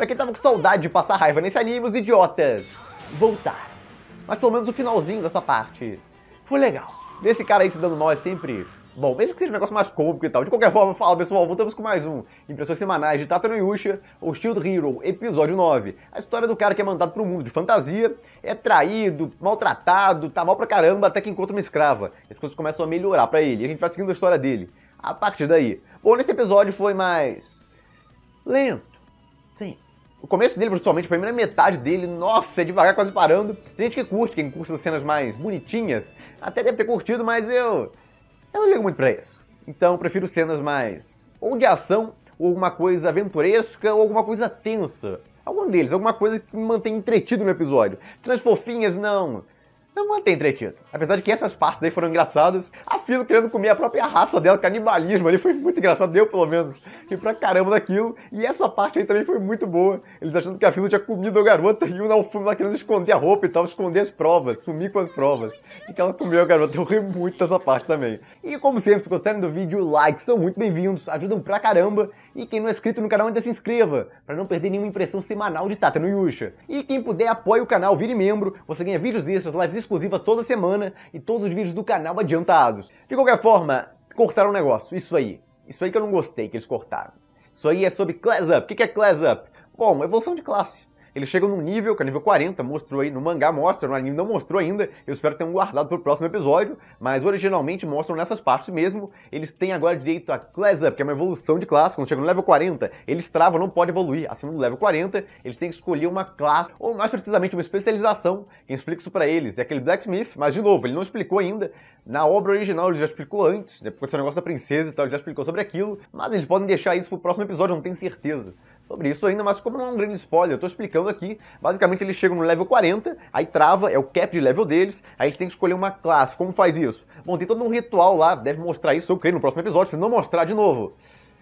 Pra quem tava com saudade de passar raiva nesse anime, os idiotas voltaram. Mas pelo menos o finalzinho dessa parte foi legal. Nesse cara aí se dando mal é sempre Bom, mesmo que seja um negócio mais cômico e tal. De qualquer forma, fala pessoal, voltamos com mais um. Impressões semanais de Tata no Yusha, o Shield Hero, episódio 9. A história do cara que é mandado pro mundo de fantasia, é traído, maltratado, tá mal pra caramba, até que encontra uma escrava. As coisas começam a melhorar para ele, e a gente vai seguindo a história dele. A partir daí. Bom, nesse episódio foi mais... lento. Sim. O começo dele, principalmente, a primeira metade dele, nossa, é devagar, quase parando. Tem gente que curte, quem curte as cenas mais bonitinhas, até deve ter curtido, mas eu. Eu não ligo muito pra isso. Então, eu prefiro cenas mais. ou de ação, ou alguma coisa aventuresca, ou alguma coisa tensa. Algum deles, alguma coisa que me mantém entretido no episódio. Cenas fofinhas, não não mantém entretido. Apesar de que essas partes aí foram engraçadas, a Filo querendo comer a própria raça dela, canibalismo ali, foi muito engraçado, deu pelo menos. E pra caramba daquilo. E essa parte aí também foi muito boa. Eles achando que a Filo tinha comido a garota e o Naofumi lá querendo esconder a roupa e tal, esconder as provas, sumir com as provas. E que ela comeu a garota, eu ri muito dessa parte também. E como sempre, se gostarem do vídeo, likes são muito bem-vindos, ajudam pra caramba. E quem não é inscrito no canal ainda se inscreva, para não perder nenhuma impressão semanal de Tata no Yusha. E quem puder apoie o canal, vire membro, você ganha vídeos extras, lives exclusivas toda semana e todos os vídeos do canal adiantados. De qualquer forma, cortaram o negócio, isso aí. Isso aí que eu não gostei que eles cortaram. Isso aí é sobre Class Up. O que é Class Up? Bom, evolução de classe. Eles chegam num nível, que é nível 40, mostrou aí no mangá, mostra, no anime não mostrou ainda, eu espero que tenham guardado pro próximo episódio, mas originalmente mostram nessas partes mesmo. Eles têm agora direito a Class Up, que é uma evolução de classe, quando chegam no level 40, eles travam, não pode evoluir acima do level 40, eles têm que escolher uma classe, ou mais precisamente uma especialização, quem explica isso pra eles é aquele Blacksmith, mas de novo, ele não explicou ainda, na obra original ele já explicou antes, depois né, do negócio da princesa e tal, ele já explicou sobre aquilo, mas eles podem deixar isso pro próximo episódio, não tenho certeza sobre isso ainda, mas como não é um grande spoiler, eu tô explicando aqui. Basicamente eles chegam no level 40, aí trava, é o cap de level deles, aí eles têm que escolher uma classe. Como faz isso? Bom, tem todo um ritual lá, deve mostrar isso, eu creio, no próximo episódio, se não mostrar de novo.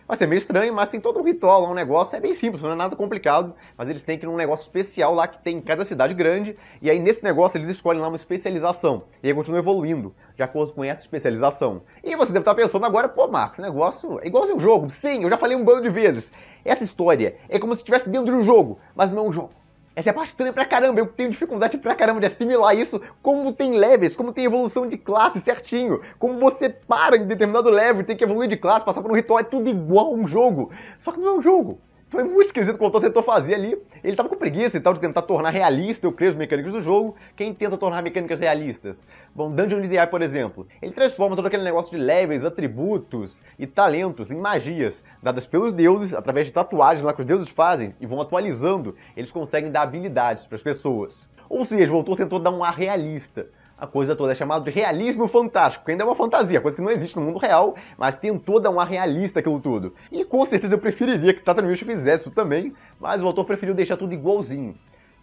Vai assim, ser é meio estranho, mas tem todo um ritual lá, um negócio, é bem simples, não é nada complicado, mas eles têm que ir num negócio especial lá que tem em cada cidade grande, e aí nesse negócio eles escolhem lá uma especialização, e aí continua evoluindo, de acordo com essa especialização. E você deve estar pensando agora, pô Marcos, o negócio é igualzinho um jogo, sim, eu já falei um bando de vezes. Essa história é como se estivesse dentro de um jogo, mas não é um jogo. Essa é a parte estranha pra caramba, eu tenho dificuldade pra caramba de assimilar isso, como tem levels, como tem evolução de classe certinho, como você para em determinado level e tem que evoluir de classe, passar por um ritual, é tudo igual um jogo. Só que não é um jogo, foi muito esquisito o que o autor tentou fazer ali. Ele tava com preguiça e tal de tentar tornar realista, eu creio, as mecânicas do jogo. Quem tenta tornar mecânicas realistas? Bom, Dungeon DI, por exemplo. Ele transforma todo aquele negócio de levels, atributos e talentos em magias, dadas pelos deuses, através de tatuagens lá que os deuses fazem e vão atualizando. Eles conseguem dar habilidades para as pessoas. Ou seja, o autor tentou dar um ar realista. A coisa toda é chamada de realismo fantástico, que ainda é uma fantasia, coisa que não existe no mundo real, mas tem toda uma realista aquilo tudo. E com certeza eu preferiria que Tata fizesse isso também, mas o autor preferiu deixar tudo igualzinho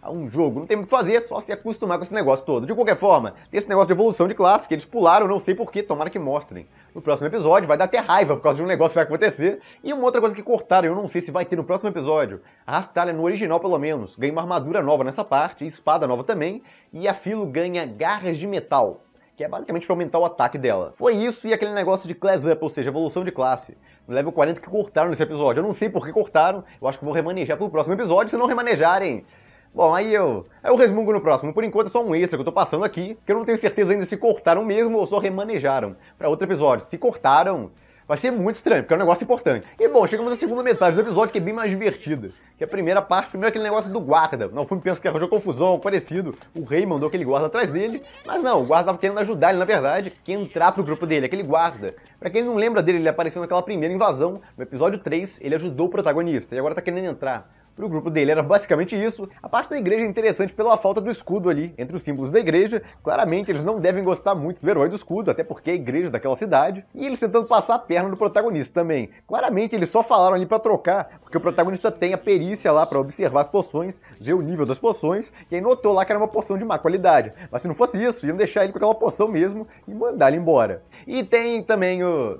a é um jogo. Não tem muito o que fazer, é só se acostumar com esse negócio todo. De qualquer forma, tem esse negócio de evolução de classe que eles pularam, não sei porquê, tomara que mostrem. No próximo episódio vai dar até raiva por causa de um negócio que vai acontecer. E uma outra coisa que cortaram, eu não sei se vai ter no próximo episódio. A Raftalha, no original pelo menos, ganha uma armadura nova nessa parte, espada nova também, e a Filo ganha garras de metal que é basicamente para aumentar o ataque dela. Foi isso e aquele negócio de class up, ou seja, evolução de classe. No level 40 que cortaram nesse episódio. Eu não sei por que cortaram, eu acho que vou remanejar pro próximo episódio, se não remanejarem. Bom, aí eu. Aí eu resmungo no próximo. Por enquanto é só um extra que eu tô passando aqui, que eu não tenho certeza ainda se cortaram mesmo ou só remanejaram para outro episódio. Se cortaram, vai ser muito estranho, porque é um negócio importante. E bom, chegamos à segunda metade do episódio, que é bem mais divertida. Que é a primeira parte, primeiro aquele negócio do guarda. Não, fui filme pensa que arranjou confusão, algo parecido. O rei mandou aquele guarda atrás dele, mas não, o guarda tava querendo ajudar ele, na verdade, que entrar pro grupo dele, aquele guarda. Pra quem não lembra dele, ele apareceu naquela primeira invasão, no episódio 3, ele ajudou o protagonista, e agora tá querendo entrar para o grupo dele era basicamente isso. A parte da igreja é interessante pela falta do escudo ali, entre os símbolos da igreja. Claramente eles não devem gostar muito do herói do escudo, até porque é a igreja daquela cidade. E eles tentando passar a perna no protagonista também. Claramente eles só falaram ali para trocar, porque o protagonista tem a perícia lá para observar as poções, ver o nível das poções, e aí notou lá que era uma poção de má qualidade. Mas se não fosse isso, iam deixar ele com aquela poção mesmo e mandar ele embora. E tem também o.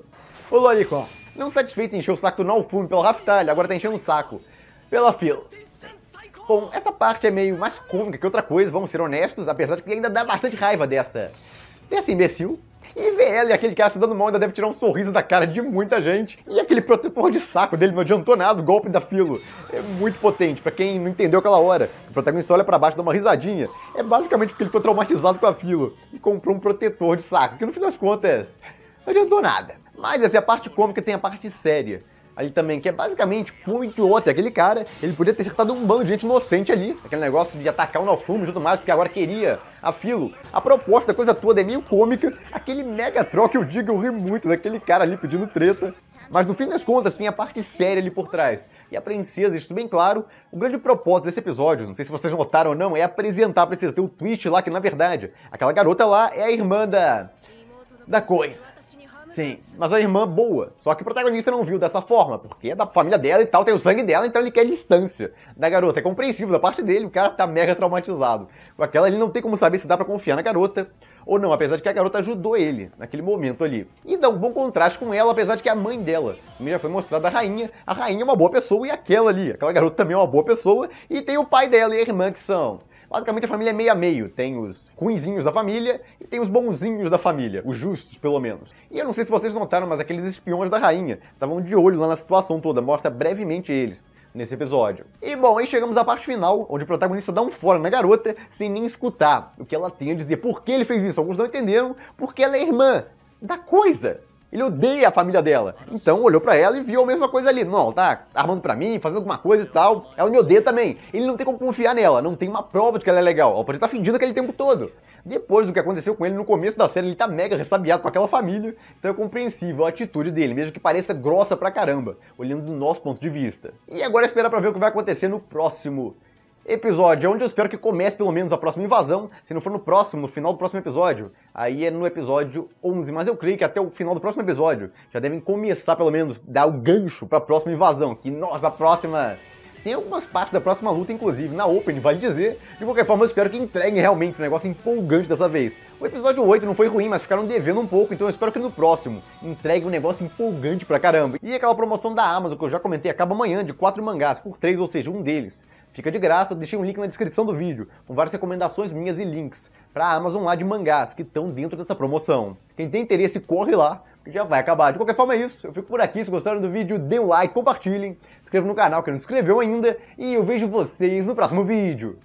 O Lolicon. Não satisfeito em encher o saco do Nalfume pelo Raftalho, agora tá enchendo o saco pela fila. Bom, essa parte é meio mais cômica que outra coisa, vamos ser honestos, apesar de que ainda dá bastante raiva dessa. dessa imbecil. E ver ela e aquele cara se dando mal ainda deve tirar um sorriso da cara de muita gente. E aquele protetor de saco dele não adiantou nada, o golpe da filo. É muito potente, para quem não entendeu aquela hora. O protagonista olha para baixo e dá uma risadinha. É basicamente porque ele ficou traumatizado com a filo e comprou um protetor de saco, que no fim das contas, não adiantou nada. Mas essa é a parte cômica tem a parte séria ali também, que é basicamente muito outro Aquele cara, ele podia ter acertado um bando de gente inocente ali. Aquele negócio de atacar o um e tudo mais, porque agora queria a filo. A proposta da coisa toda é meio cômica. Aquele mega troca, eu digo, eu ri muito daquele cara ali pedindo treta. Mas no fim das contas, tem a parte séria ali por trás. E a princesa, isso bem claro, o grande propósito desse episódio, não sei se vocês notaram ou não, é apresentar a princesa. Tem um twist lá que, na verdade, aquela garota lá é a irmã da. da coisa. Sim, mas a irmã boa. Só que o protagonista não viu dessa forma, porque é da família dela e tal, tem o sangue dela, então ele quer distância da garota. É compreensível da parte dele, o cara tá mega traumatizado. Com aquela, ele não tem como saber se dá para confiar na garota ou não, apesar de que a garota ajudou ele naquele momento ali. E dá um bom contraste com ela, apesar de que a mãe dela, como já foi mostrada a rainha, a rainha é uma boa pessoa e aquela ali, aquela garota também é uma boa pessoa, e tem o pai dela e a irmã que são Basicamente a família é meio a meio. Tem os ruinzinhos da família e tem os bonzinhos da família, os justos, pelo menos. E eu não sei se vocês notaram, mas aqueles espiões da rainha estavam de olho lá na situação toda, mostra brevemente eles nesse episódio. E bom, aí chegamos à parte final, onde o protagonista dá um fora na garota sem nem escutar o que ela tem a dizer. Por que ele fez isso? Alguns não entenderam, porque ela é irmã da coisa. Ele odeia a família dela. Então olhou para ela e viu a mesma coisa ali. Não, tá armando para mim, fazendo alguma coisa e tal. Ela me odeia também. Ele não tem como confiar nela, não tem uma prova de que ela é legal. Ela pode estar fingindo aquele tempo todo. Depois do que aconteceu com ele no começo da série, ele tá mega ressabiado com aquela família. Então é compreensível a atitude dele, mesmo que pareça grossa pra caramba, olhando do nosso ponto de vista. E agora é esperar para ver o que vai acontecer no próximo episódio, é onde eu espero que comece pelo menos a próxima invasão, se não for no próximo, no final do próximo episódio. Aí é no episódio 11, mas eu creio que até o final do próximo episódio já devem começar pelo menos dar o gancho para a próxima invasão, que nossa, a próxima tem algumas partes da próxima luta, inclusive na Open, vale dizer. De qualquer forma, eu espero que entreguem realmente um negócio empolgante dessa vez. O episódio 8 não foi ruim, mas ficaram devendo um pouco, então eu espero que no próximo entregue um negócio empolgante pra caramba. E aquela promoção da Amazon que eu já comentei acaba amanhã de 4 mangás por 3, ou seja, um deles. Fica de graça, deixei um link na descrição do vídeo, com várias recomendações minhas e links para a Amazon lá de mangás que estão dentro dessa promoção. Quem tem interesse, corre lá, que já vai acabar. De qualquer forma é isso, eu fico por aqui, se gostaram do vídeo, dê um like, compartilhem, se inscreva no canal que não se inscreveu ainda, e eu vejo vocês no próximo vídeo.